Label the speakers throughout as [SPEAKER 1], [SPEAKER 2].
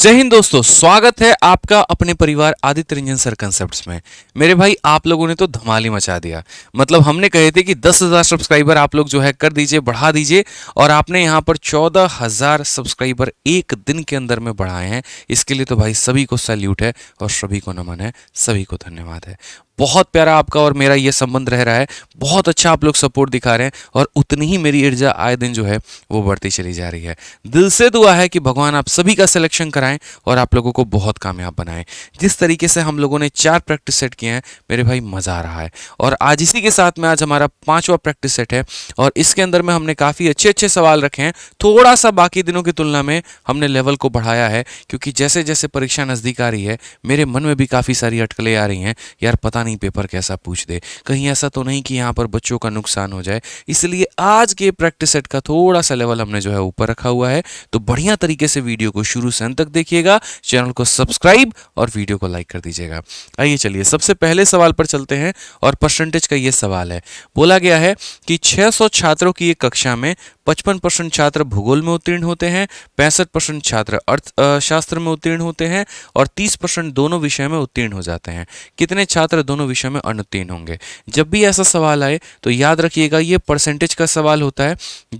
[SPEAKER 1] जय हिंद दोस्तों स्वागत है आपका अपने परिवार आदित्य रंजन सर कंसेप्ट में मेरे भाई आप लोगों ने तो धमाली मचा दिया मतलब हमने कहे थे कि दस हज़ार सब्सक्राइबर आप लोग जो है कर दीजिए बढ़ा दीजिए और आपने यहाँ पर चौदह हज़ार सब्सक्राइबर एक दिन के अंदर में बढ़ाए हैं इसके लिए तो भाई सभी को सैल्यूट है और सभी को नमन है सभी को धन्यवाद है बहुत प्यारा आपका और मेरा ये संबंध रह रहा है बहुत अच्छा आप लोग सपोर्ट दिखा रहे हैं और उतनी ही मेरी ईर्जा आए दिन जो है वो बढ़ती चली जा रही है दिल से दुआ है कि भगवान आप सभी का सिलेक्शन कराएं और आप लोगों को बहुत कामयाब बनाएं जिस तरीके से हम लोगों ने चार प्रैक्टिस सेट किए हैं मेरे भाई मज़ा आ रहा है और आज इसी के साथ में आज हमारा पाँचवा प्रैक्टिस सेट है और इसके अंदर में हमने काफ़ी अच्छे अच्छे सवाल रखे हैं थोड़ा सा बाकी दिनों की तुलना में हमने लेवल को बढ़ाया है क्योंकि जैसे जैसे परीक्षा नज़दीक आ रही है मेरे मन में भी काफ़ी सारी अटकलें आ रही हैं यार पता नहीं पेपर कैसा पूछ दे कहीं ऐसा तो नहीं कि यहाँ पर बच्चों का नुकसान हो जाए इसलिए आज के प्रैक्टिस सेट का थोड़ा सा लेवल हमने जो है ऊपर रखा हुआ है तो बढ़िया तरीके से वीडियो को शुरू से अंत तक देखिएगा चैनल को सब्सक्राइब और वीडियो को लाइक कर दीजिएगा आइए चलिए सबसे पहले सवाल पर चलते हैं और परसेंटेज का ये सवाल है बोला गया है कि 600 छात्रों की एक कक्षा में पचपन परसेंट छात्र भूगोल में उत्तीर्ण होते हैं पैंसठ परसेंट छात्र अर्थशास्त्र में उत्तीर्ण होते हैं और 30 परसेंट दोनों विषय में उत्तीर्ण हो जाते हैं कितने छात्र दोनों दोनों विषय में अनुत्तीर्ण होंगे जब भी ऐसा सवाल आए तो याद रखिएगा ये परसेंटेज का सवाल होता है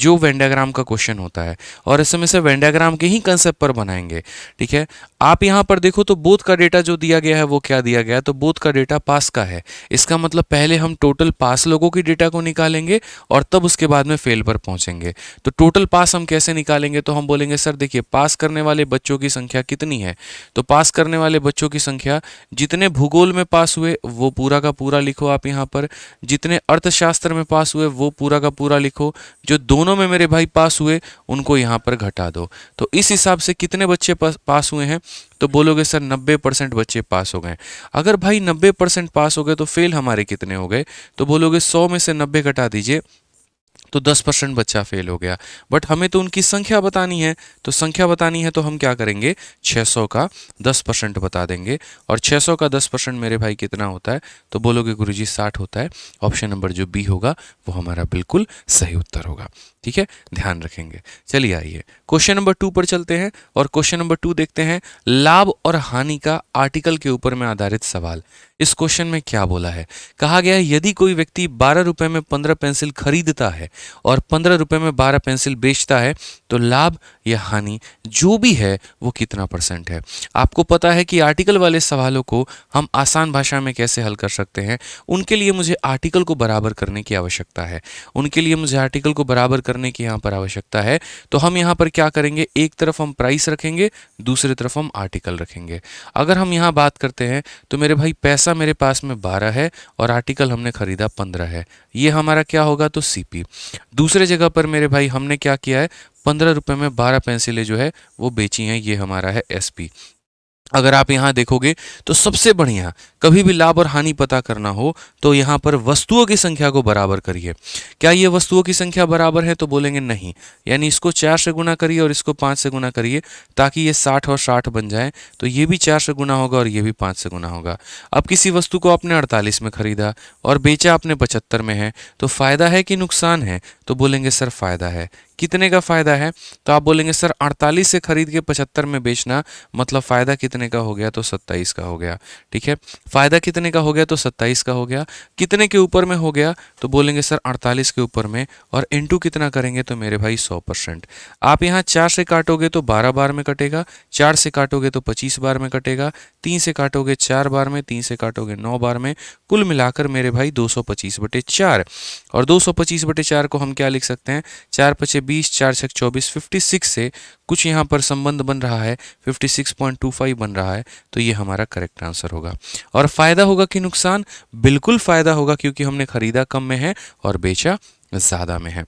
[SPEAKER 1] जो वेंडाग्राम का क्वेश्चन होता है और इसमें से वेंडाग्राम के ही कंसेप्ट पर बनाएंगे ठीक है आप यहाँ पर देखो तो बोथ का डेटा जो दिया गया है वो क्या दिया गया है तो बोथ का डेटा पास का है इसका मतलब पहले हम टोटल पास लोगों की डेटा को निकालेंगे और तब उसके बाद में फेल पर पहुँचेंगे तो टोटल पास हम कैसे निकालेंगे तो हम बोलेंगे सर देखिए पास करने वाले बच्चों की संख्या कितनी है तो पास करने वाले बच्चों की संख्या जितने भूगोल में पास हुए वो पूरा का पूरा लिखो आप यहाँ पर जितने अर्थशास्त्र में पास हुए वो पूरा का पूरा लिखो जो दोनों में मेरे भाई पास हुए उनको यहाँ पर घटा दो तो इस हिसाब से कितने बच्चे पास हुए हैं तो बोलोगे सर 90 परसेंट बच्चे पास हो गए अगर भाई 90 परसेंट पास हो गए तो फेल हमारे कितने हो गए तो बोलोगे 100 में से 90 घटा दीजिए तो 10 परसेंट बच्चा फेल हो गया बट हमें तो उनकी संख्या बतानी है तो संख्या बतानी है तो हम क्या करेंगे 600 का 10 परसेंट बता देंगे और 600 का 10 परसेंट मेरे भाई कितना होता है तो बोलोगे गुरुजी 60 होता है ऑप्शन नंबर जो बी होगा वो हमारा बिल्कुल सही उत्तर होगा ठीक है ध्यान रखेंगे चलिए आइए क्वेश्चन नंबर टू पर चलते हैं और क्वेश्चन नंबर टू देखते हैं लाभ और हानि का आर्टिकल के ऊपर में आधारित सवाल इस क्वेश्चन में क्या बोला है कहा गया है यदि कोई व्यक्ति बारह रुपए में पंद्रह पेंसिल खरीदता है और पंद्रह रुपए में बारह पेंसिल बेचता है तो लाभ या हानि जो भी है वो कितना परसेंट है आपको पता है कि आर्टिकल वाले सवालों को हम आसान भाषा में कैसे हल कर सकते हैं उनके लिए मुझे आर्टिकल को बराबर करने की आवश्यकता है उनके लिए मुझे आर्टिकल को बराबर करने की यहाँ पर आवश्यकता है तो हम यहाँ पर क्या करेंगे एक तरफ हम प्राइस रखेंगे दूसरी तरफ हम आर्टिकल रखेंगे अगर हम यहाँ बात करते हैं तो मेरे भाई पैसा मेरे पास में बारह है और आर्टिकल हमने खरीदा पंद्रह है ये हमारा क्या होगा तो सी दूसरे जगह पर मेरे भाई हमने क्या किया है पंद्रह रुपये में बारह पेंसिलें जो है वो बेची हैं ये हमारा है एस अगर आप यहाँ देखोगे तो सबसे बढ़िया कभी भी लाभ और हानि पता करना हो तो यहाँ पर वस्तुओं की संख्या को बराबर करिए क्या ये वस्तुओं की संख्या बराबर है तो बोलेंगे नहीं यानी इसको चार से गुना करिए और इसको पाँच से गुना करिए ताकि ये साठ और साठ बन जाए तो ये भी चार से गुना होगा और ये भी पाँच से गुना होगा अब किसी वस्तु को आपने अड़तालीस में ख़रीदा और बेचा आपने पचहत्तर में है तो फ़ायदा है कि नुकसान है तो बोलेंगे सर फ़ायदा है कितने का फ़ायदा है तो आप बोलेंगे सर अड़तालीस से खरीद के पचहत्तर में बेचना मतलब फ़ायदा कितने का हो गया तो सत्ताईस का हो गया ठीक है फ़ायदा कितने का हो गया तो सत्ताईस का हो गया कितने के ऊपर में हो गया तो बोलेंगे सर अड़तालीस के ऊपर में और इंटू कितना करेंगे तो मेरे भाई सौ परसेंट आप यहाँ चार से काटोगे तो बारह बार में कटेगा चार से काटोगे तो पच्चीस बार में कटेगा तीन से काटोगे चार बार में तीन से काटोगे नौ बार में कुल मिलाकर मेरे भाई दो सौ बटे चार और दो सौ बटे चार को हम क्या लिख सकते हैं चार पचे बीस चार से चौबीस फिफ्टी सिक्स से कुछ यहाँ पर संबंध बन रहा है fifty six point two five बन रहा है तो ये हमारा करेक्ट आंसर होगा और फ़ायदा होगा कि नुकसान बिल्कुल फ़ायदा होगा क्योंकि हमने ख़रीदा कम में है और बेचा ज़्यादा में है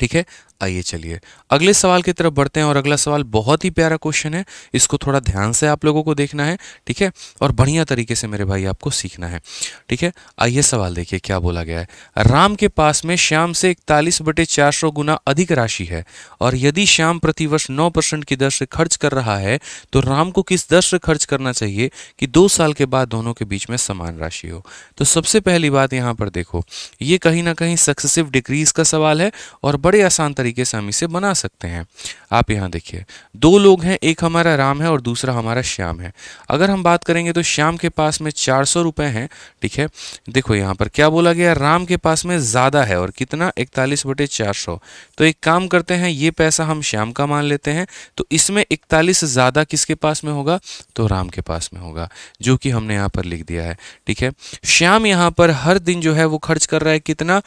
[SPEAKER 1] ठीक है आइए चलिए अगले सवाल की तरफ बढ़ते हैं और अगला सवाल बहुत ही प्यारा क्वेश्चन है इसको थोड़ा ध्यान से आप लोगों को देखना है ठीक है और बढ़िया तरीके से मेरे भाई आपको सीखना है ठीक है आइए सवाल देखिए क्या बोला गया है राम के पास में श्याम से इकतालीस बटे चार सौ गुना अधिक राशि है और यदि श्याम प्रतिवर्ष नौ परसेंट की दर से खर्च कर रहा है तो राम को किस दर से खर्च करना चाहिए कि दो साल के बाद दोनों के बीच में समान राशि हो तो सबसे पहली बात यहाँ पर देखो ये कहीं ना कहीं सक्सेसिव डिक्रीज का सवाल है और बड़े आसान तरीके से हम इसे बना सकते हैं आप यहाँ देखिए दो लोग हैं एक हमारा राम है और दूसरा हमारा श्याम है अगर हम बात करेंगे तो श्याम के पास में चार सौ रुपये हैं ठीक है देखो यहाँ पर क्या बोला गया राम के पास में ज़्यादा है और कितना इकतालीस बटे चार सौ तो एक काम करते हैं ये पैसा हम श्याम का मान लेते हैं तो इसमें इकतालीस ज़्यादा किसके पास में होगा तो राम के पास में होगा जो कि हमने यहाँ पर लिख दिया है ठीक है श्याम यहाँ पर हर दिन जो है वो खर्च कर रहा है कितना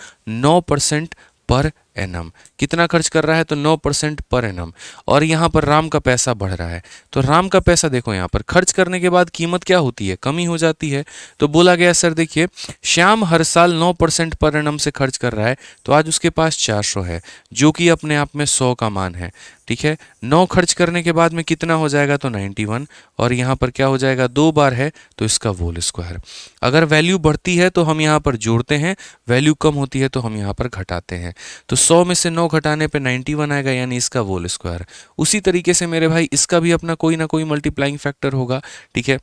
[SPEAKER 1] नौ परसेंट पर एन कितना खर्च कर रहा है तो नौ परसेंट पर एन और यहाँ पर राम का पैसा बढ़ रहा है तो राम का पैसा देखो यहाँ पर खर्च करने के बाद कीमत क्या होती है कमी हो जाती है तो बोला गया सर देखिए श्याम हर साल नौ परसेंट पर एन से खर्च कर रहा है तो आज उसके पास चार सौ है जो कि अपने आप में सौ का मान है ठीक है नौ खर्च करने के बाद में कितना हो जाएगा तो 91 और यहाँ पर क्या हो जाएगा दो बार है तो इसका वोल स्क्वायर अगर वैल्यू बढ़ती है तो हम यहाँ पर जोड़ते हैं वैल्यू कम होती है तो हम यहाँ पर घटाते हैं तो 100 में से 9 घटाने पे 91 आएगा यानी इसका वोल स्क्वायर उसी तरीके से मेरे भाई इसका भी अपना कोई ना कोई मल्टीप्लाइंग फैक्टर होगा ठीक है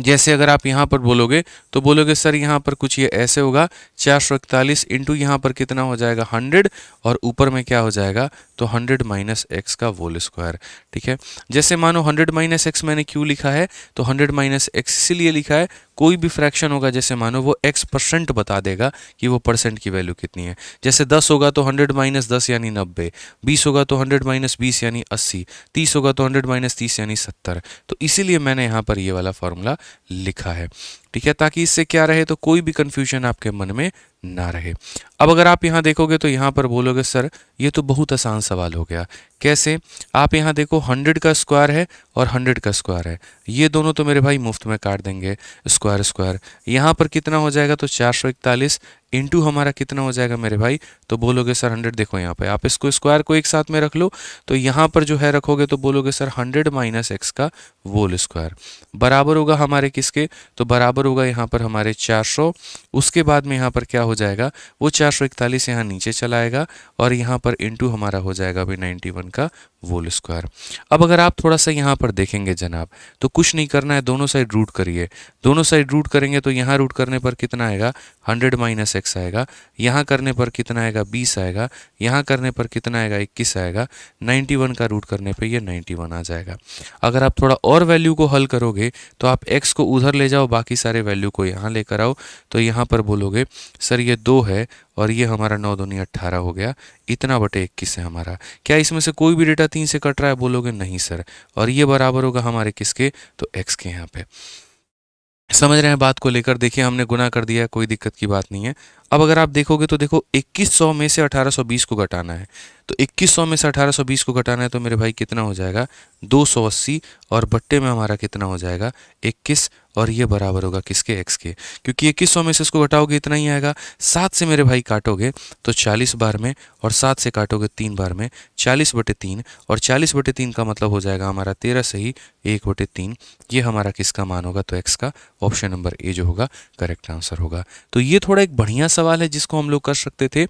[SPEAKER 1] जैसे अगर आप यहाँ पर बोलोगे तो बोलोगे सर यहाँ पर कुछ ये ऐसे होगा चार सौ इकतालीस इंटू यहाँ पर कितना हो जाएगा हंड्रेड और ऊपर में क्या हो जाएगा तो हंड्रेड माइनस एक्स का वोल स्क्वायर ठीक है जैसे मानो हंड्रेड माइनस एक्स मैंने क्यों लिखा है तो हंड्रेड माइनस एक्स इसीलिए लिखा है कोई भी फ्रैक्शन होगा जैसे मानो वो एक्स परसेंट बता देगा कि वो परसेंट की वैल्यू कितनी है जैसे दस होगा तो हंड्रेड माइनस दस यानी नब्बे बीस होगा तो हंड्रेड माइनस बीस यानी अस्सी तीस होगा तो हंड्रेड माइनस तीस यानी सत्तर तो इसीलिए मैंने यहाँ पर ये वाला फार्मूला लिखा है ठीक है ताकि इससे क्या रहे तो कोई भी कन्फ्यूजन आपके मन में ना रहे अब अगर आप यहाँ देखोगे तो यहाँ पर बोलोगे सर ये तो बहुत आसान सवाल हो गया कैसे आप यहाँ देखो हंड्रेड का स्क्वायर है और हंड्रेड का स्क्वायर है ये दोनों तो मेरे भाई मुफ्त में काट देंगे स्क्वायर स्क्वायर यहाँ पर कितना हो जाएगा तो चार सौ इकतालीस इंटू हमारा कितना हो जाएगा मेरे भाई तो बोलोगे सर हंड्रेड देखो यहाँ पर आप इसको स्क्वायर को एक साथ में रख लो तो यहाँ पर जो है रखोगे तो बोलोगे सर हंड्रेड माइनस एक्स का वोल स्क्वायर बराबर होगा हमारे किसके तो बराबर बराबर होगा यहाँ पर हमारे 400 उसके बाद में यहाँ पर क्या हो जाएगा वो चार सौ इकतालीस यहाँ नीचे चलाएगा और यहाँ पर इंटू हमारा हो जाएगा अभी 91 का वोल स्क्वायर अब अगर आप थोड़ा सा यहाँ पर देखेंगे जनाब तो कुछ नहीं करना है दोनों साइड रूट करिए दोनों साइड रूट करेंगे तो यहाँ रूट करने पर कितना आएगा हंड्रेड माइनस एक्स आएगा यहाँ करने पर कितना आएगा बीस आएगा यहाँ करने पर कितना आएगा इक्कीस आएगा नाइन्टी वन का रूट करने पर यह नाइन्टी वन आ जाएगा अगर आप थोड़ा और वैल्यू को हल करोगे तो आप एक्स को उधर ले जाओ बाकी सारे वैल्यू को यहाँ लेकर आओ तो यहाँ पर बोलोगे सर ये दो है और ये हमारा नौ दोनी अट्ठारह हो गया इतना बटे इक्कीस है हमारा क्या इसमें से कोई भी डेटा तीन से कट रहा है बोलोगे नहीं सर और ये बराबर होगा हमारे किसके तो एक्स के यहाँ पे समझ रहे हैं बात को लेकर देखिए हमने गुना कर दिया कोई दिक्कत की बात नहीं है अब अगर आप देखोगे तो देखो 2100 में से 1820 को घटाना है तो 2100 में से 1820 को घटाना है तो मेरे भाई कितना हो जाएगा 280 और बट्टे में हमारा कितना हो जाएगा 21 और ये बराबर होगा किसके एक्स के क्योंकि इक्कीस सौ में से इसको घटाओगे इतना ही आएगा सात से मेरे भाई काटोगे तो चालीस बार में और सात से काटोगे तीन बार में चालीस बटे तीन और चालीस बटे तीन का मतलब हो जाएगा हमारा तेरह से ही एक बटे तीन ये हमारा किसका मान होगा तो एक्स का ऑप्शन नंबर ए जो होगा करेक्ट आंसर होगा तो ये थोड़ा एक बढ़िया सवाल है जिसको हम लोग कर सकते थे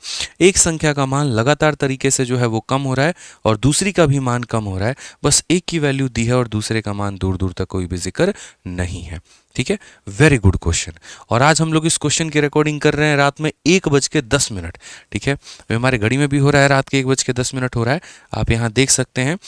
[SPEAKER 1] एक संख्या का मान लगातार तरीके से जो है वो कम हो रहा है और दूसरी का भी मान कम हो रहा है बस एक की वैल्यू दी है और दूसरे का मान दूर दूर तक कोई भी जिक्र नहीं है ठीक है वेरी गुड क्वेश्चन और आज हम लोग इस क्वेश्चन की रिकॉर्डिंग कर रहे हैं रात में एक बज के दस मिनट ठीक है हमारे घड़ी में भी हो रहा है रात के एक बज के दस मिनट हो रहा है आप यहाँ देख सकते हैं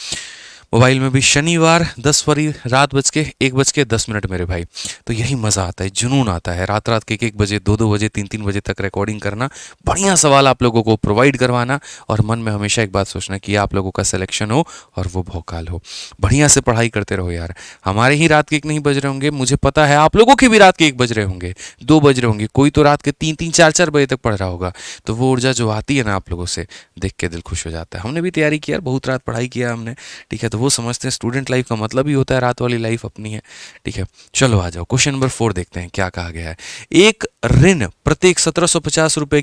[SPEAKER 1] मोबाइल में भी शनिवार दस फरी रात बज के एक बज के दस मिनट मेरे भाई तो यही मज़ा आता है जुनून आता है रात रात के एक एक बजे दो दो बजे तीन तीन बजे तक रिकॉर्डिंग करना बढ़िया सवाल आप लोगों को प्रोवाइड करवाना और मन में हमेशा एक बात सोचना कि आप लोगों का सिलेक्शन हो और वो भोकाल हो बढ़िया से पढ़ाई करते रहो यार हमारे ही रात के एक नहीं बज रहे होंगे मुझे पता है आप लोगों के भी रात के एक बज रहे होंगे दो बज रहे होंगे कोई तो रात के तीन तीन चार चार बजे तक पढ़ रहा होगा तो वो ऊर्जा जो आती है ना आप लोगों से देख के दिल खुश हो जाता है हमने भी तैयारी किया बहुत रात पढ़ाई किया हमने ठीक है तो वो समझते हैं स्टूडेंट लाइफ का मतलब ही होता है रात वाली लाइफ अपनी है ठीक है चलो आ जाओ क्वेश्चन नंबर फोर देखते हैं क्या कहा गया है एक ऋण प्रत्येक सत्रह सौ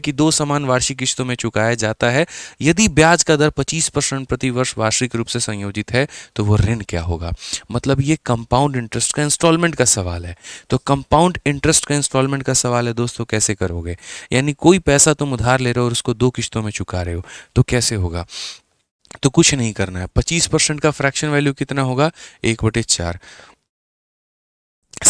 [SPEAKER 1] की दो समान वार्षिक किश्तों में चुकाया जाता है यदि ब्याज का दर पच्चीस परसेंट प्रतिवर्ष वार्षिक रूप से संयोजित है तो वो ऋण क्या होगा मतलब ये कंपाउंड इंटरेस्ट का इंस्टॉलमेंट का सवाल है तो कंपाउंड इंटरेस्ट का इंस्टॉलमेंट का सवाल है दोस्तों कैसे करोगे यानी कोई पैसा तुम उधार ले रहे हो और उसको दो किश्तों में चुका रहे हो तो कैसे होगा तो कुछ नहीं करना है पच्चीस परसेंट का फ्रैक्शन वैल्यू कितना होगा एक बटे चार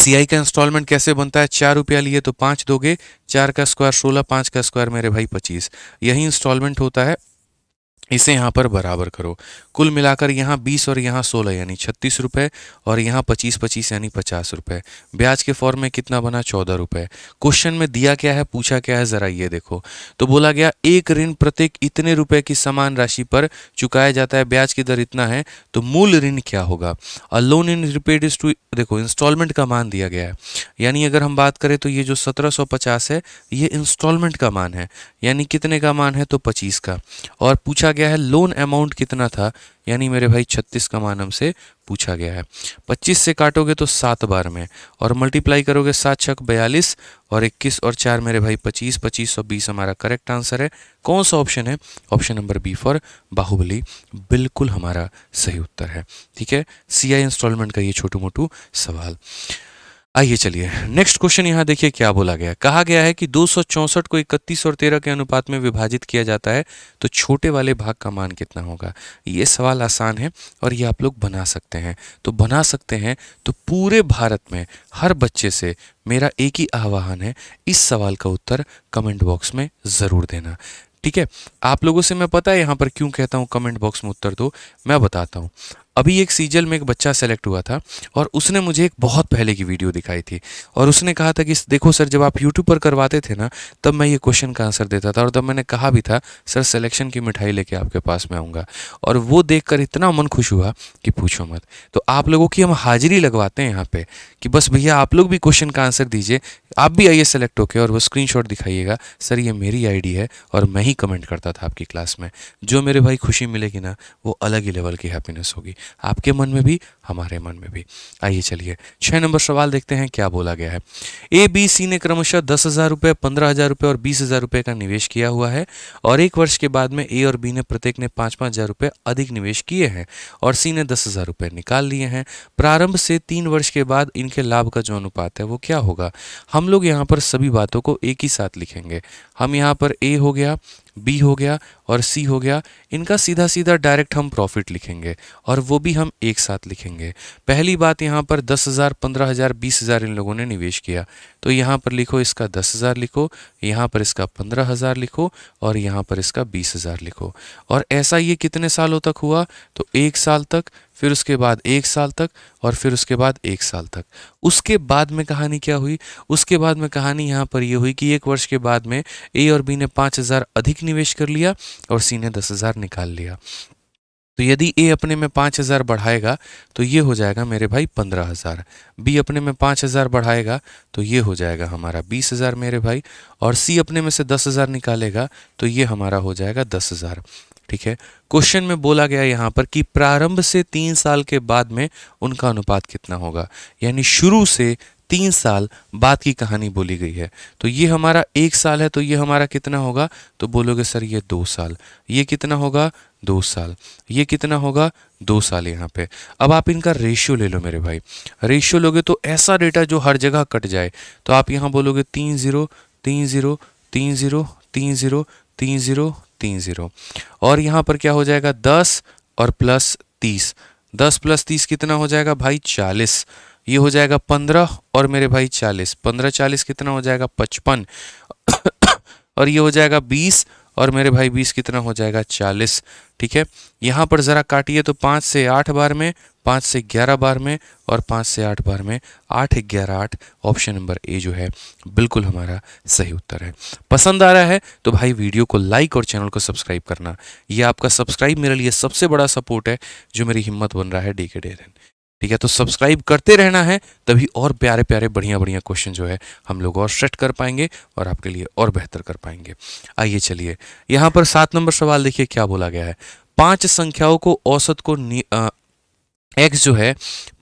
[SPEAKER 1] सी का इंस्टॉलमेंट कैसे बनता है चार रुपया लिए तो पांच दोगे चार का स्क्वायर सोलह पांच का स्क्वायर मेरे भाई पच्चीस यही इंस्टॉलमेंट होता है इसे यहाँ पर बराबर करो कुल मिलाकर यहाँ बीस और यहाँ सोलह यानी छत्तीस रुपये और यहाँ पच्चीस पच्चीस यानी पचास रुपये ब्याज के फॉर्म में कितना बना चौदह रुपये क्वेश्चन में दिया क्या है पूछा क्या है ज़रा ये देखो तो बोला गया एक ऋण प्रत्येक इतने रुपये की समान राशि पर चुकाया जाता है ब्याज की दर इतना है तो मूल ऋण क्या होगा और loan in repaid is to देखो इंस्टॉलमेंट का मान दिया गया है यानी अगर हम बात करें तो ये जो सत्रह सौ पचास है ये इंस्टॉलमेंट का मान है यानी कितने का मान है तो पच्चीस का और पूछा गया गया है लोन अमाउंट कितना था यानी मेरे भाई छत्तीस का मान हमसे पूछा गया है पच्चीस से काटोगे तो सात बार में और मल्टीप्लाई करोगे सात छक बयालीस और इक्कीस और चार मेरे भाई पच्चीस पच्चीस और बीस हमारा करेक्ट आंसर है कौन सा ऑप्शन है option number B for Baahubali बिल्कुल हमारा सही उत्तर है ठीक है सी आई इंस्टॉलमेंट का ये छोटू मोटू सवाल आइए चलिए नेक्स्ट क्वेश्चन यहाँ देखिए क्या बोला गया कहा गया है कि दो को इकतीस और तेरह के अनुपात में विभाजित किया जाता है तो छोटे वाले भाग का मान कितना होगा ये सवाल आसान है और ये आप लोग बना सकते हैं तो बना सकते हैं तो पूरे भारत में हर बच्चे से मेरा एक ही आह्वान है इस सवाल का उत्तर कमेंट बॉक्स में ज़रूर देना ठीक है आप लोगों से मैं पता है यहाँ पर क्यों कहता हूँ कमेंट बॉक्स में उत्तर दो मैं बताता हूँ अभी एक सीजल में एक बच्चा सेलेक्ट हुआ था और उसने मुझे एक बहुत पहले की वीडियो दिखाई थी और उसने कहा था कि देखो सर जब आप यूट्यूब पर करवाते थे ना तब मैं ये क्वेश्चन का आंसर देता था और तब मैंने कहा भी था सर सिलेक्शन की मिठाई लेके आपके पास में आऊँगा और वो देख इतना मन खुश हुआ कि पूछो मत तो आप लोगों की हम हाजिरी लगवाते हैं यहाँ पर कि बस भैया आप लोग भी क्वेश्चन का आंसर दीजिए आप भी आइए सेलेक्ट होकर और वो स्क्रीन दिखाइएगा सर ये मेरी आई है और मैं ही कमेंट करता था आपकी क्लास में जो मेरे भाई खुशी मिलेगी ना वो अलग ही लेवल की हैप्पीनेस होगी आपके मन में भी हमारे मन में भी आइए चलिए छह नंबर सवाल देखते हैं क्या बोला गया है ए बी सी ने क्रमशः दस हज़ार रुपए पंद्रह हज़ार रुपए और बीस हज़ार रुपए का निवेश किया हुआ है और एक वर्ष के बाद में ए और बी ने प्रत्येक ने पांच पांच हज़ार रुपए अधिक निवेश किए हैं और सी ने दस हज़ार रुपए निकाल लिए हैं प्रारंभ से तीन वर्ष के बाद इनके लाभ का जो अनुपात है वो क्या होगा हम लोग यहाँ पर सभी बातों को एक ही साथ लिखेंगे हम यहाँ पर ए हो गया बी हो गया और सी हो गया इनका सीधा सीधा डायरेक्ट हम प्रॉफिट लिखेंगे और वो भी हम एक साथ लिखेंगे पहली बात यहाँ पर दस हज़ार पंद्रह हज़ार बीस हज़ार इन लोगों ने निवेश किया तो यहाँ पर लिखो इसका दस हज़ार लिखो यहाँ पर इसका पंद्रह हज़ार लिखो और यहाँ पर इसका बीस हज़ार लिखो और ऐसा ये कितने सालों तक हुआ तो एक साल तक फिर उसके बाद एक साल तक और फिर उसके बाद एक साल तक उसके बाद में कहानी क्या हुई उसके बाद में कहानी यहाँ पर यह हुई कि एक वर्ष के बाद में ए और बी ने पाँच हज़ार अधिक निवेश कर लिया और सी ने दस हज़ार निकाल लिया तो यदि ए अपने में पाँच हज़ार बढ़ाएगा तो ये हो जाएगा मेरे भाई पंद्रह हज़ार बी अपने में पाँच हज़ार बढ़ाएगा तो ये हो जाएगा हमारा बीस हज़ार मेरे भाई और सी अपने में से दस हज़ार निकालेगा तो ये हमारा हो जाएगा दस हज़ार ठीक है क्वेश्चन में बोला गया यहाँ पर कि प्रारंभ से तीन साल के बाद में उनका अनुपात कितना होगा यानी शुरू से तीन साल बाद की कहानी बोली गई है तो ये हमारा एक साल है तो ये हमारा कितना होगा तो बोलोगे सर ये दो साल ये कितना होगा दो साल ये कितना होगा दो साल यहाँ पे अब आप इनका रेशियो ले लो मेरे भाई रेशियो लोगे तो ऐसा डेटा जो हर जगह कट जाए तो आप यहाँ बोलोगे तीन ज़ीरो तीन ज़ीरो तीन ज़ीरो तीन ज़ीरो तीन ज़ीरो तीन ज़ीरो और यहाँ पर क्या हो जाएगा दस और प्लस तीस दस प्लस तीस कितना हो जाएगा भाई चालीस ये हो जाएगा पंद्रह और मेरे भाई चालीस पंद्रह चालीस कितना हो जाएगा पचपन और ये हो जाएगा बीस और मेरे भाई बीस कितना हो जाएगा चालीस ठीक है यहाँ पर ज़रा काटिए तो पाँच से आठ बार में पाँच से ग्यारह बार में और पाँच से आठ बार में आठ ग्यारह आठ ऑप्शन नंबर ए जो है बिल्कुल हमारा सही उत्तर है पसंद आ रहा है तो भाई वीडियो को लाइक और चैनल को सब्सक्राइब करना ये आपका सब्सक्राइब मेरे लिए सबसे बड़ा सपोर्ट है जो मेरी हिम्मत बन रहा है डे के डे दिन ठीक है तो सब्सक्राइब करते रहना है तभी और प्यारे प्यारे बढ़िया बढ़िया क्वेश्चन जो है हम लोग और सेट कर पाएंगे और आपके लिए और बेहतर कर पाएंगे आइए चलिए यहाँ पर सात नंबर सवाल देखिए क्या बोला गया है पांच संख्याओं को औसत को एक्स जो है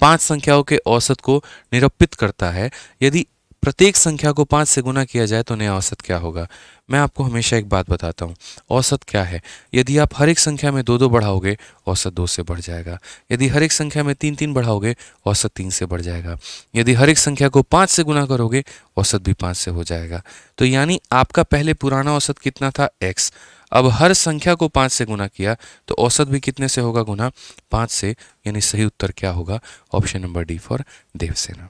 [SPEAKER 1] पांच संख्याओं के औसत को निरूपित करता है यदि प्रत्येक संख्या को पाँच से गुना किया जाए तो नया औसत क्या होगा मैं आपको हमेशा एक बात बताता हूँ औसत क्या है यदि आप हर एक संख्या में दो दो बढ़ाओगे औसत दो से बढ़ जाएगा यदि हर एक संख्या में तीन तीन बढ़ाओगे औसत तीन से बढ़ जाएगा यदि हर एक संख्या को पाँच से गुना करोगे औसत भी पाँच से हो जाएगा तो यानी आपका पहले पुराना औसत कितना था एक्स अब हर संख्या को पाँच से गुना किया तो औसत भी कितने से होगा गुना पाँच से यानी सही उत्तर क्या होगा option number D for Devasena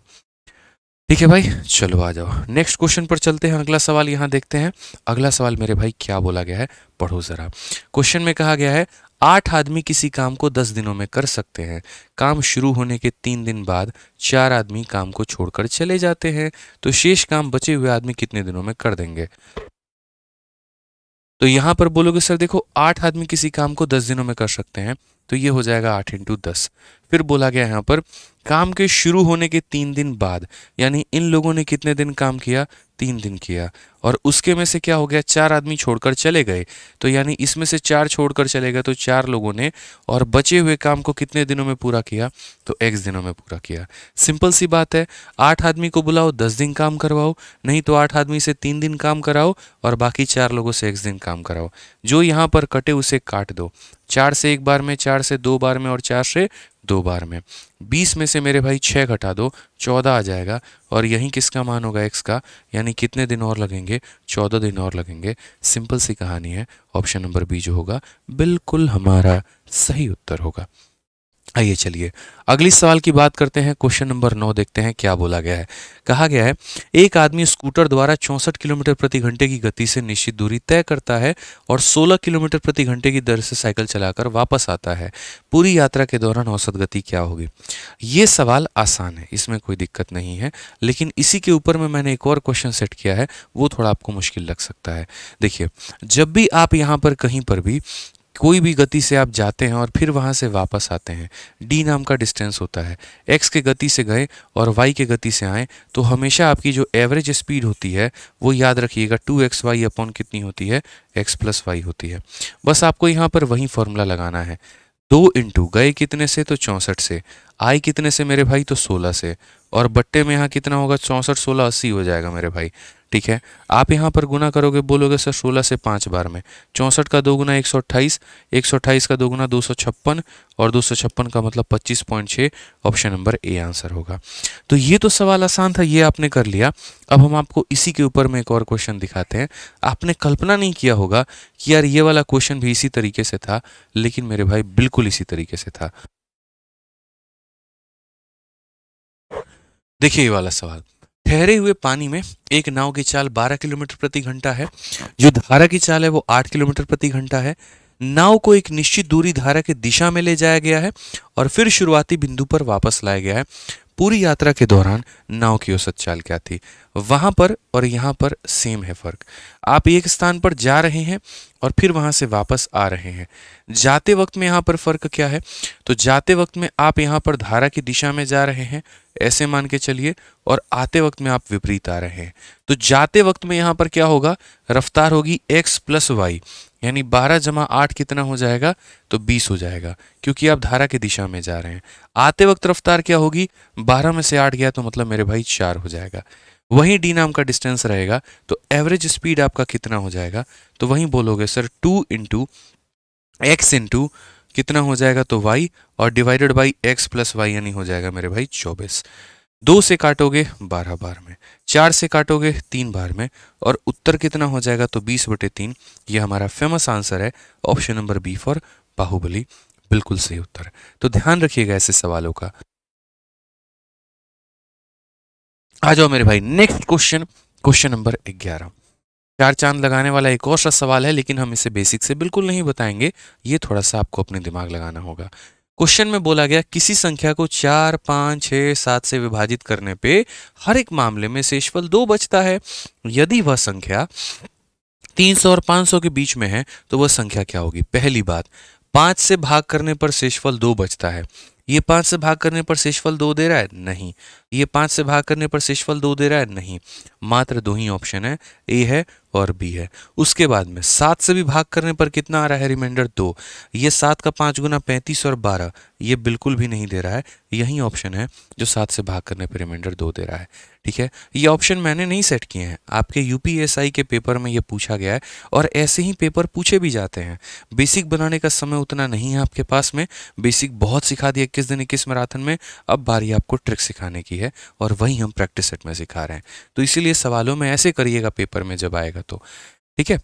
[SPEAKER 1] ठीक है भाई चलो आ जाओ नेक्स्ट क्वेश्चन पर चलते हैं अगला सवाल यहाँ देखते हैं अगला सवाल मेरे भाई क्या बोला गया है पढ़ो ज़रा क्वेश्चन में कहा गया है आठ आदमी किसी काम को दस दिनों में कर सकते हैं काम शुरू होने के तीन दिन बाद चार आदमी काम को छोड़कर चले जाते हैं तो शेष काम बचे हुए आदमी कितने दिनों में कर देंगे तो यहाँ पर बोलोगे सर देखो आठ आदमी किसी काम को दस दिनों में कर सकते हैं तो ये हो जाएगा आठ इंटू दस फिर बोला गया यहाँ पर काम के शुरू होने के तीन दिन बाद यानी इन लोगों ने कितने दिन काम किया तीन दिन किया और उसके में से क्या हो गया चार आदमी छोड़कर चले गए तो यानी इसमें से चार छोड़कर चले गए तो चार लोगों ने और बचे हुए काम को कितने दिनों में पूरा किया तो एक्स दिनों में पूरा किया सिंपल सी बात है आठ आदमी को बुलाओ दस दिन काम करवाओ नहीं तो आठ आदमी से तीन दिन काम कराओ और बाकी चार लोगों से एक्स दिन काम कराओ जो यहाँ पर कटे उसे काट दो चार से एक बार में चार से दो बार में और चार से दो बार में बीस में से मेरे भाई छः घटा दो चौदह आ जाएगा और यहीं किसका मान होगा एक्स का यानी कितने दिन और लगेंगे चौदह दिन और लगेंगे सिंपल सी कहानी है ऑप्शन नंबर बी जो होगा बिल्कुल हमारा सही उत्तर होगा आइए चलिए अगली सवाल की बात करते हैं क्वेश्चन नंबर नौ देखते हैं क्या बोला गया है कहा गया है एक आदमी स्कूटर द्वारा चौंसठ किलोमीटर प्रति घंटे की गति से निश्चित दूरी तय करता है और 16 किलोमीटर प्रति घंटे की दर से साइकिल चलाकर वापस आता है पूरी यात्रा के दौरान औसत गति क्या होगी ये सवाल आसान है इसमें कोई दिक्कत नहीं है लेकिन इसी के ऊपर में मैंने एक और क्वेश्चन सेट किया है वो थोड़ा आपको मुश्किल लग सकता है देखिए जब भी आप यहाँ पर कहीं पर भी कोई भी गति से आप जाते हैं और फिर वहाँ से वापस आते हैं डी नाम का डिस्टेंस होता है एक्स के गति से गए और वाई के गति से आए तो हमेशा आपकी जो एवरेज स्पीड होती है वो याद रखिएगा टू एक्स वाई अपॉन कितनी होती है एक्स प्लस वाई होती है बस आपको यहाँ पर वही फॉर्मूला लगाना है दो इंटू गए कितने से तो चौंसठ से आई कितने से मेरे भाई तो सोलह से और बट्टे में यहाँ कितना होगा चौंसठ सोलह अस्सी हो जाएगा मेरे भाई ठीक है आप यहाँ पर गुना करोगे बोलोगे सर सोलह से पाँच बार में चौंसठ का दो गुना एक सौ अट्ठाईस एक सौ अट्ठाईस का दो गुना दो सौ छप्पन और दो सौ छप्पन का मतलब पच्चीस पॉइंट छः ऑप्शन नंबर ए आंसर होगा तो ये तो सवाल आसान था ये आपने कर लिया अब हम आपको इसी के ऊपर में एक और क्वेश्चन दिखाते हैं आपने कल्पना नहीं किया होगा कि यार ये वाला क्वेश्चन भी इसी तरीके से था लेकिन मेरे भाई बिल्कुल इसी तरीके से था देखिए ये वाला सवाल ठहरे हुए पानी में एक नाव की चाल 12 किलोमीटर प्रति घंटा है जो धारा की चाल है वो 8 किलोमीटर प्रति घंटा है नाव को एक निश्चित दूरी धारा के दिशा में ले जाया गया है और फिर शुरुआती बिंदु पर वापस लाया गया है पूरी यात्रा के दौरान नाव की औसत चाल क्या थी वहाँ पर और यहाँ पर सेम है फ़र्क आप एक स्थान पर जा रहे हैं और फिर वहाँ से वापस आ रहे हैं जाते वक्त में यहाँ पर फ़र्क क्या है तो जाते वक्त में आप यहाँ पर धारा की दिशा में जा रहे हैं ऐसे मान के चलिए और आते वक्त में आप विपरीत आ रहे हैं तो जाते वक्त में यहाँ पर क्या होगा रफ्तार होगी एक्स प्लस वाई यानी 12 जमा 8 कितना हो जाएगा तो 20 हो जाएगा क्योंकि आप धारा की दिशा में जा रहे हैं आते वक्त रफ्तार क्या होगी 12 में से 8 गया तो मतलब मेरे भाई चार हो जाएगा वहीं डी नाम का डिस्टेंस रहेगा तो एवरेज स्पीड आपका कितना हो जाएगा तो वहीं बोलोगे sir two into X into कितना हो जाएगा तो वाई और divided by X plus Y यानी हो जाएगा मेरे भाई चौबीस दो से काटोगे बारह बार में चार से काटोगे तीन बार में और उत्तर कितना हो जाएगा तो बीस बटे तीन ये हमारा फेमस आंसर है option number B for Baahubali बिल्कुल सही उत्तर तो ध्यान रखिएगा ऐसे सवालों का आ जाओ मेरे भाई नेक्स्ट क्वेश्चन क्वेश्चन नंबर ग्यारह चार चांद लगाने वाला एक और सा सवाल है लेकिन हम इसे बेसिक से बिल्कुल नहीं बताएंगे ये थोड़ा सा आपको अपने दिमाग लगाना होगा क्वेश्चन में बोला गया किसी संख्या को चार पाँच छः सात से विभाजित करने पे हर एक मामले में शेषफल दो बचता है यदि वह संख्या 300 और 500 के बीच में है तो वह संख्या क्या होगी पहली बात पाँच से भाग करने पर शेषफल दो बचता है ये पाँच से भाग करने पर शेषफल दो दे रहा है नहीं ये पाँच से भाग करने पर शेषफल दो दे रहा है नहीं मात्र दो ही ऑप्शन है ए है और बी है उसके बाद में सात से भी भाग करने पर कितना आ रहा है रिमाइंडर दो ये सात का पाँच गुना पैंतीस और बारह ये बिल्कुल भी नहीं दे रहा है यही ऑप्शन है जो सात से भाग करने पर रिमाइंडर दो दे रहा है ठीक है ये ऑप्शन मैंने नहीं सेट किए हैं आपके यूपीएसआई के पेपर में ये पूछा गया है और ऐसे ही पेपर पूछे भी जाते हैं बेसिक बनाने का समय उतना नहीं है आपके पास में बेसिक बहुत सिखा दिया इक्कीस दिन इक्कीस मैराथन में अब बारी आपको ट्रिक सिखाने की है और वही हम प्रैक्टिस सेट में सिखा रहे हैं तो इसीलिए सवालों में ऐसे करिएगा पेपर में जब आएगा तो ठीक है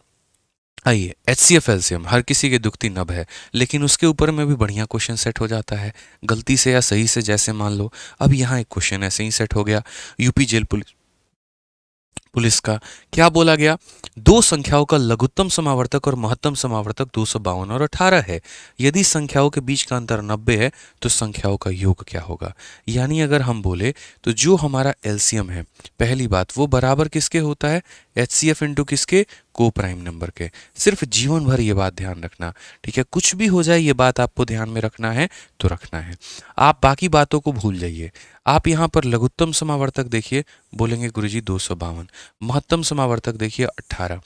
[SPEAKER 1] आइए एच सी एफ एल्सियम हर किसी के दुखती नब है लेकिन उसके ऊपर में भी बढ़िया क्वेश्चन सेट हो जाता है गलती से या सही से जैसे मान लो अब यहाँ एक क्वेश्चन ऐसे ही सेट हो गया यूपी जेल पुलिस पुलिस का क्या बोला गया दो संख्याओं का लघुत्तम समावर्तक और महत्तम समावर्तक दो और अठारह है यदि संख्याओं के बीच का अंतर नब्बे है तो संख्याओं का योग क्या होगा यानी अगर हम बोले तो जो हमारा एल्सियम है पहली बात वो बराबर किसके होता है एच सी एफ इंटू किसके को प्राइम नंबर के सिर्फ जीवन भर ये बात ध्यान रखना ठीक है कुछ भी हो जाए ये बात आपको ध्यान में रखना है तो रखना है आप बाकी बातों को भूल जाइए आप यहाँ पर लघुत्तम समावर्तक देखिए बोलेंगे गुरु जी दो सौ बावन महत्तम समावर्तक देखिए अट्ठारह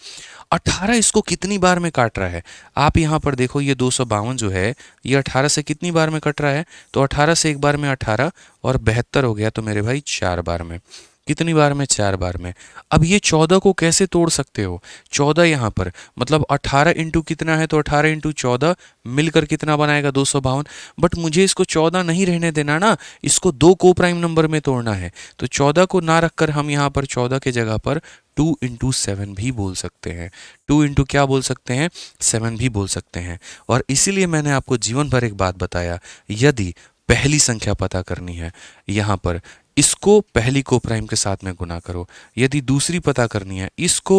[SPEAKER 1] अट्ठारह इसको कितनी बार में काट रहा है आप यहाँ पर देखो ये दो सौ बावन जो है ये अठारह से कितनी बार में कट रहा है तो अठारह से एक बार में अठारह और बेहतर हो गया तो मेरे भाई चार बार में कितनी बार में चार बार में अब ये चौदह को कैसे तोड़ सकते हो चौदह यहाँ पर मतलब अठारह इंटू कितना है तो अठारह इंटू चौदह मिलकर कितना बनाएगा दो सौ बावन बट मुझे इसको चौदह नहीं रहने देना ना इसको दो को प्राइम नंबर में तोड़ना है तो चौदह को ना रखकर हम यहाँ पर चौदह के जगह पर टू इंटू सेवन भी बोल सकते हैं टू इंटू क्या बोल सकते हैं सेवन भी बोल सकते हैं और इसीलिए मैंने आपको जीवन भर एक बात बताया यदि पहली संख्या पता करनी है यहाँ पर इसको पहली को प्राइम के साथ में गुना करो यदि दूसरी पता करनी है इसको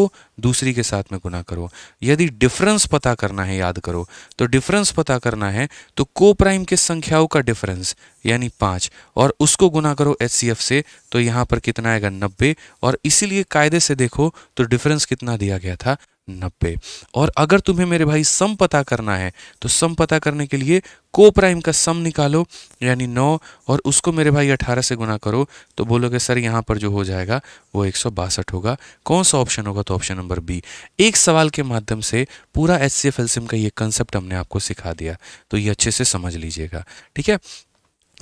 [SPEAKER 1] दूसरी के साथ में गुना करो यदि डिफरेंस पता करना है याद करो तो डिफरेंस पता करना है तो को प्राइम के संख्याओं का डिफरेंस यानी पाँच और उसको गुना करो एच से तो यहाँ पर कितना आएगा नब्बे और इसीलिए कायदे से देखो तो डिफरेंस कितना दिया गया था नब्बे और अगर तुम्हें मेरे भाई सम पता करना है तो सम पता करने के लिए को प्राइम का सम निकालो यानी नौ और उसको मेरे भाई अठारह से गुना करो तो बोलोगे सर यहाँ पर जो हो जाएगा वो एक सौ बासठ होगा कौन सा ऑप्शन होगा तो ऑप्शन नंबर बी एक सवाल के माध्यम से पूरा एच सी का ये कंसेप्ट हमने आपको सिखा दिया तो ये अच्छे से समझ लीजिएगा ठीक है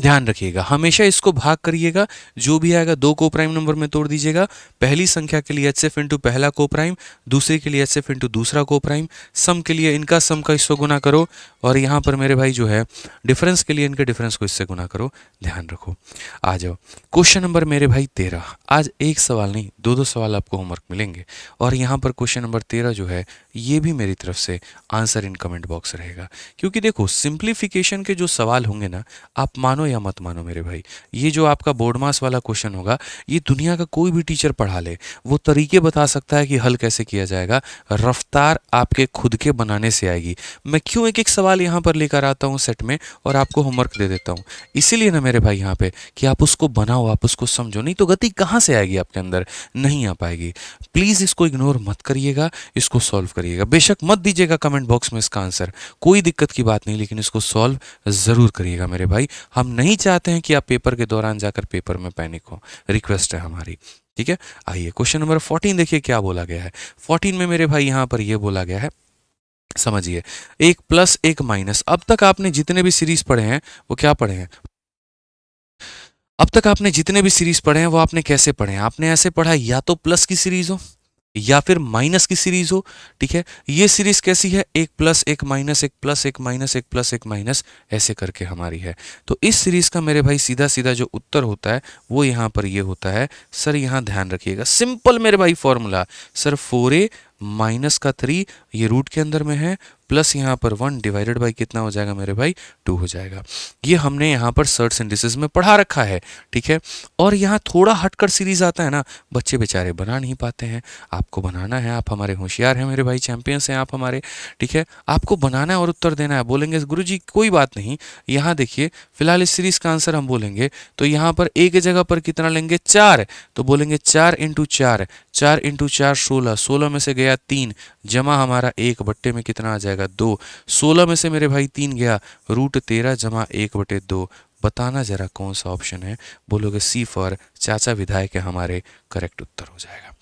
[SPEAKER 1] ध्यान रखिएगा हमेशा इसको भाग करिएगा जो भी आएगा दो को प्राइम नंबर में तोड़ दीजिएगा पहली संख्या के लिए एच एफ इंटू पहला को प्राइम दूसरे के लिए एच एफ इंटू दूसरा को प्राइम सम के लिए इनका सम का इसको गुना करो और यहाँ पर मेरे भाई जो है डिफरेंस के लिए इनके डिफरेंस को इससे गुना करो ध्यान रखो आ जाओ क्वेश्चन नंबर मेरे भाई तेरह आज एक सवाल नहीं दो दो सवाल आपको होमवर्क मिलेंगे और यहाँ पर क्वेश्चन नंबर तेरह जो है ये भी मेरी तरफ से आंसर इन कमेंट बॉक्स रहेगा क्योंकि देखो सिंप्लीफिकेशन के जो सवाल होंगे ना आप मानो या मत मानो मेरे भाई ये जो आपका बोर्ड मास वाला क्वेश्चन होगा ये दुनिया का कोई भी टीचर पढ़ा ले वो तरीके बता सकता है कि हल कैसे किया जाएगा रफ्तार आपके खुद के बनाने से आएगी मैं क्यों एक एक सवाल यहाँ पर लेकर आता हूँ सेट में और आपको होमवर्क दे देता हूँ इसीलिए ना मेरे भाई यहाँ पे कि आप उसको बनाओ आप उसको समझो नहीं तो गति कहाँ से आएगी आपके अंदर नहीं आ पाएगी प्लीज़ इसको इग्नोर मत करिएगा इसको सॉल्व करिए करिएगा बेशक मत दीजिएगा कमेंट बॉक्स में इसका आंसर कोई दिक्कत की बात नहीं लेकिन इसको सॉल्व ज़रूर करिएगा मेरे भाई हम नहीं चाहते हैं कि आप पेपर के दौरान जाकर पेपर में पैनिक हो रिक्वेस्ट है हमारी ठीक है आइए क्वेश्चन नंबर फोर्टीन देखिए क्या बोला गया है फोर्टीन में मेरे भाई यहाँ पर यह बोला गया है समझिए एक प्लस एक माइनस अब तक आपने जितने भी सीरीज पढ़े हैं वो क्या पढ़े हैं अब तक आपने जितने भी सीरीज पढ़े हैं वो आपने कैसे पढ़े हैं आपने ऐसे पढ़ा या तो प्लस की सीरीज हो या फिर माइनस की सीरीज हो ठीक है ये सीरीज कैसी है एक प्लस एक माइनस एक प्लस एक माइनस एक प्लस एक माइनस ऐसे करके हमारी है तो इस सीरीज का मेरे भाई सीधा सीधा जो उत्तर होता है वो यहां पर ये होता है सर यहां ध्यान रखिएगा सिंपल मेरे भाई formula sir four A minus का थ्री ये रूट के अंदर में है प्लस यहाँ पर वन डिवाइडेड बाई कितना हो जाएगा मेरे भाई टू हो जाएगा ये हमने यहाँ पर सर्ट सेंटिस में पढ़ा रखा है ठीक है और यहाँ थोड़ा हटकर सीरीज आता है ना बच्चे बेचारे बना नहीं पाते हैं आपको बनाना है आप हमारे होशियार हैं मेरे भाई चैंपियंस हैं आप हमारे ठीक है आपको बनाना है और उत्तर देना है बोलेंगे गुरु जी कोई बात नहीं यहाँ देखिए फिलहाल इस सीरीज का आंसर हम बोलेंगे तो यहाँ पर एक जगह पर कितना लेंगे चार तो बोलेंगे चार इंटू चार चार इंटू चार सोलह सोलह में से गया तीन जमा हमारा एक बट्टे में कितना आ जाएगा जाएगा दो सोलह में से मेरे भाई तीन गया रूट तेरह जमा एक बटे दो बताना जरा कौन सा ऑप्शन है बोलोगे सी फॉर चाचा विधायक है हमारे करेक्ट उत्तर हो जाएगा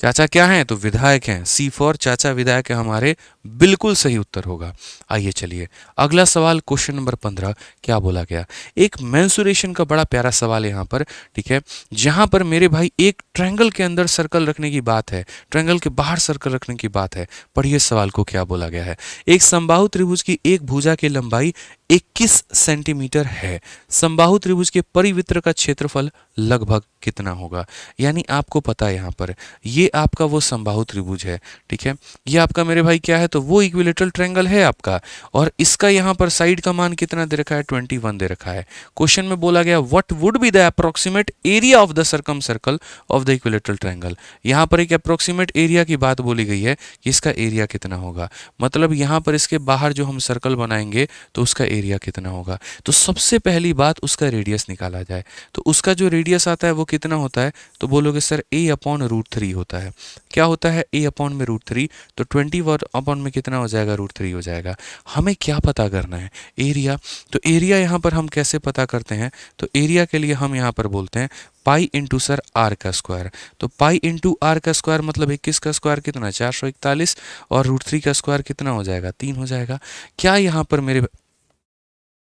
[SPEAKER 1] चाचा क्या हैं तो विधायक हैं सी फॉर चाचा विधायक है हमारे बिल्कुल सही उत्तर होगा आइए चलिए अगला सवाल क्वेश्चन नंबर पंद्रह क्या बोला गया एक मैंसुरेशन का बड़ा प्यारा सवाल यहाँ पर ठीक है जहाँ पर मेरे भाई एक ट्रैंगल के अंदर सर्कल रखने की बात है ट्रैंगल के बाहर सर्कल रखने की बात है पढ़िए सवाल को क्या बोला गया है एक समबाहु त्रिभुज की एक भूजा की लंबाई 21 सेंटीमीटर है समबाहु त्रिभुज के परिवित्र का क्षेत्रफल लगभग कितना होगा यानी आपको पता है यहाँ पर ये आपका वो समबाहु त्रिभुज है ठीक है ये आपका मेरे भाई क्या है तो तो वो इक्विलेटरल ट्रेंगल है आपका और इसका यहाँ पर साइड का मान कितना दे रखा है 21 दे रखा है क्वेश्चन में बोला गया what would be the approximate area of the circumcircle of the equilateral triangle यहाँ पर एक अप्रोक्सीमेट एरिया की बात बोली गई है कि इसका एरिया कितना होगा मतलब यहाँ पर इसके बाहर जो हम सर्कल बनाएंगे तो उसका एरिया कितना होगा तो सबसे पहली बात उसका रेडियस निकाला जाए तो उसका जो रेडियस आता है वो कितना होता है तो बोलोगे sir A upon root three होता है क्या होता है ए अपॉन में रूट थ्री तो ट्वेंटी अपॉन में कितना हो जाएगा रूट थ्री हो जाएगा हमें क्या पता करना है एरिया तो एरिया यहाँ पर हम कैसे पता करते हैं तो एरिया के लिए हम यहाँ पर बोलते हैं पाई इंटू सर आर का स्क्वायर तो पाई इंटू आर का स्क्वायर मतलब इक्कीस का स्क्वायर कितना चार सौ इकतालीस और रूट थ्री का स्क्वायर कितना हो जाएगा तीन हो जाएगा क्या यहाँ पर मेरे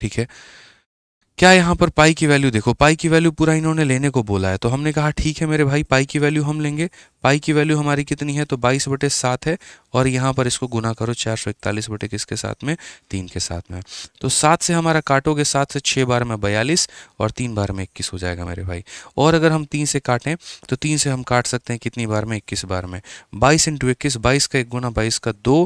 [SPEAKER 1] ठीक है क्या यहाँ पर पाई की वैल्यू देखो पाई की वैल्यू पूरा इन्होंने लेने को बोला है तो हमने कहा ठीक है मेरे भाई पाई की वैल्यू हम लेंगे पाई की वैल्यू हमारी कितनी है तो बाईस बटे सात है और यहाँ पर इसको गुना करो चार सौ इकतालीस बटे किसके साथ में तीन के साथ में तो सात से हमारा काटोगे सात से छः बार में बयालीस और तीन बार में इक्कीस हो जाएगा मेरे भाई और अगर हम तीन से काटें तो तीन से हम काट सकते हैं कितनी बार में इक्कीस बार में बाईस इंटू इक्कीस बाईस का एक गुना बाईस का दो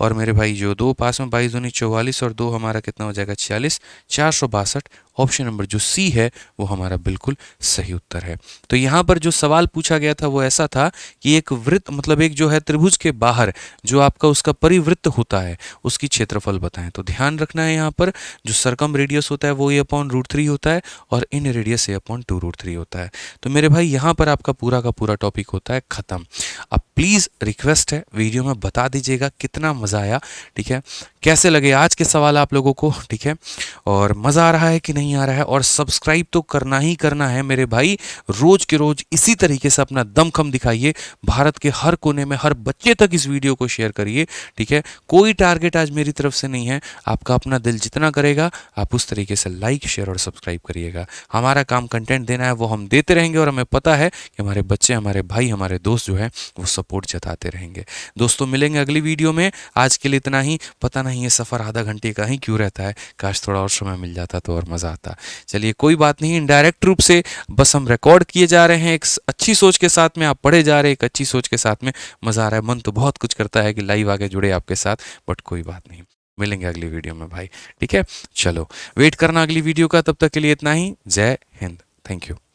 [SPEAKER 1] और मेरे भाई जो दो पास में बाईस दूनी चौवालीस और दो हमारा कितना हो जाएगा छियालीस चार सौ बासठ ऑप्शन नंबर जो सी है वो हमारा बिल्कुल सही उत्तर है तो यहाँ पर जो सवाल पूछा गया था वो ऐसा था कि एक वृत्त मतलब एक जो है त्रिभुज के बाहर जो आपका उसका परिवृत्त होता है उसकी क्षेत्रफल बताएं तो ध्यान रखना है यहाँ पर जो सरकम रेडियस होता है वो ए अपॉन रूट थ्री होता है और inradius A upon two root three होता है तो मेरे भाई यहाँ पर आपका पूरा का पूरा टॉपिक होता है ख़त्म अब प्लीज़ रिक्वेस्ट है वीडियो में बता दीजिएगा कितना मज़ा आया ठीक है कैसे लगे आज के सवाल आप लोगों को ठीक है और मज़ा आ रहा है कि नहीं आ रहा है और सब्सक्राइब तो करना ही करना है मेरे भाई रोज़ के रोज़ इसी तरीके से अपना दमखम दिखाइए भारत के हर कोने में हर बच्चे तक इस वीडियो को शेयर करिए ठीक है कोई टारगेट आज मेरी तरफ से नहीं है आपका अपना दिल जितना करेगा आप उस तरीके से लाइक शेयर और सब्सक्राइब करिएगा हमारा काम कंटेंट देना है वो हम देते रहेंगे और हमें पता है कि हमारे बच्चे हमारे भाई हमारे दोस्त जो है वो सपोर्ट जताते रहेंगे दोस्तों मिलेंगे अगली वीडियो में आज के लिए इतना ही पता नहीं ये सफ़र आधा घंटे का ही क्यों रहता है काश थोड़ा और समय मिल जाता तो और मज़ा आता चलिए कोई बात नहीं इनडायरेक्ट रूप से बस हम रिकॉर्ड किए जा रहे हैं एक अच्छी सोच के साथ में आप पढ़े जा रहे हैं एक अच्छी सोच के साथ में मज़ा आ रहा है मन तो बहुत कुछ करता है कि लाइव आगे जुड़े आपके साथ बट कोई बात नहीं मिलेंगे अगली वीडियो में भाई ठीक है चलो वेट करना अगली वीडियो का तब तक के लिए इतना ही जय हिंद थैंक यू